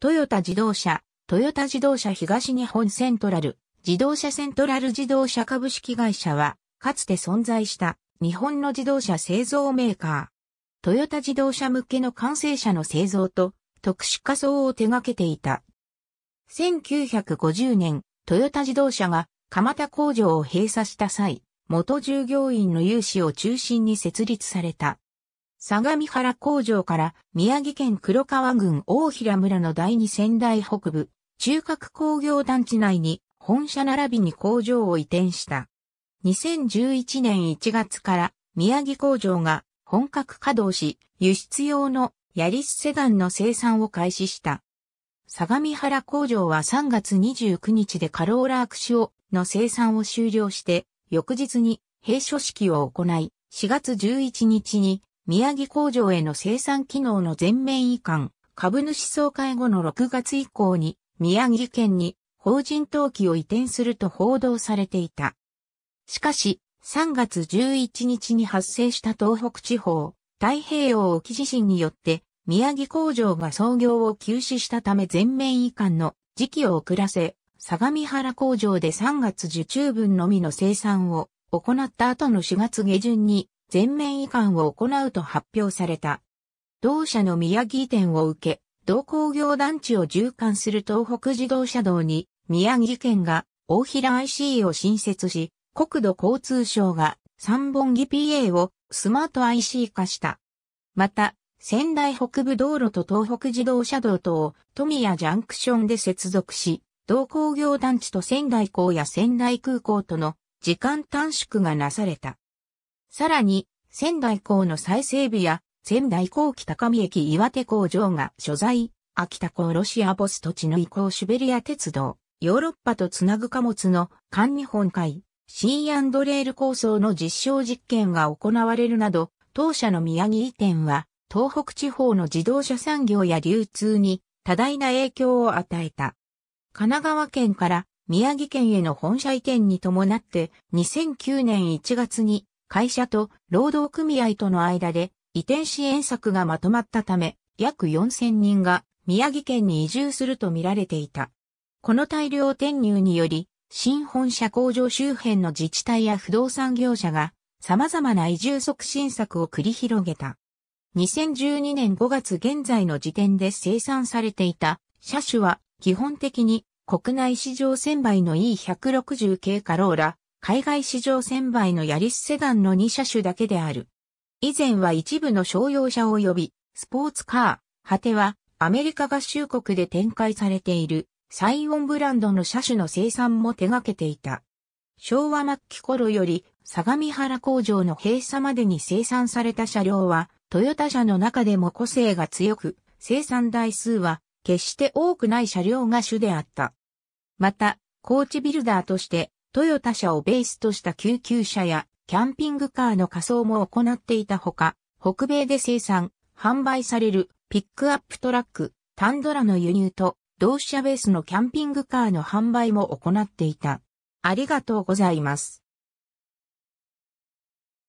トヨタ自動車、トヨタ自動車東日本セントラル、自動車セントラル自動車株式会社は、かつて存在した日本の自動車製造メーカー。トヨタ自動車向けの完成車の製造と特殊化装を手掛けていた。1950年、トヨタ自動車が蒲田工場を閉鎖した際、元従業員の有志を中心に設立された。相模原工場から宮城県黒川郡大平村の第二仙台北部、中核工業団地内に本社並びに工場を移転した。2011年1月から宮城工場が本格稼働し、輸出用のヤリスセダンの生産を開始した。相模原工場は3月29日でカローラークシオの生産を終了して、翌日に閉所式を行い、4月11日に宮城工場への生産機能の全面移管、株主総会後の6月以降に、宮城県に法人登記を移転すると報道されていた。しかし、3月11日に発生した東北地方、太平洋沖地震によって、宮城工場が操業を休止したため全面移管の時期を遅らせ、相模原工場で3月受注分のみの生産を行った後の4月下旬に全面移管を行うと発表された。同社の宮城店を受け、同工業団地を循環する東北自動車道に宮城県が大平 IC を新設し、国土交通省が三本木 PA をスマート IC 化した。また、仙台北部道路と東北自動車道とを富谷ジャンクションで接続し、同工業団地と仙台港や仙台空港との時間短縮がなされた。さらに、仙台港の再整備や、仙台港北上駅岩手工場が所在、秋田港ロシアボス土地の移行シベリア鉄道、ヨーロッパとつなぐ貨物の管日本海、シーレール構想の実証実験が行われるなど、当社の宮城移転は、東北地方の自動車産業や流通に多大な影響を与えた。神奈川県から宮城県への本社移転に伴って、2009年1月に会社と労働組合との間で移転支援策がまとまったため、約4000人が宮城県に移住すると見られていた。この大量転入により、新本社工場周辺の自治体や不動産業者が様々な移住促進策を繰り広げた。2012年5月現在の時点で生産されていた車種は基本的に国内市場1000倍の E160 系カローラ、海外市場専売のヤリスセダンの2車種だけである。以前は一部の商用車及びスポーツカー、果てはアメリカ合衆国で展開されているサイオンブランドの車種の生産も手掛けていた。昭和末期頃より相模原工場の閉鎖までに生産された車両はトヨタ車の中でも個性が強く生産台数は決して多くない車両が主であった。また、コーチビルダーとしてトヨタ車をベースとした救急車やキャンピングカーの仮装も行っていたほか、北米で生産、販売されるピックアップトラック、タンドラの輸入と同社ベースのキャンピングカーの販売も行っていた。ありがとうございます。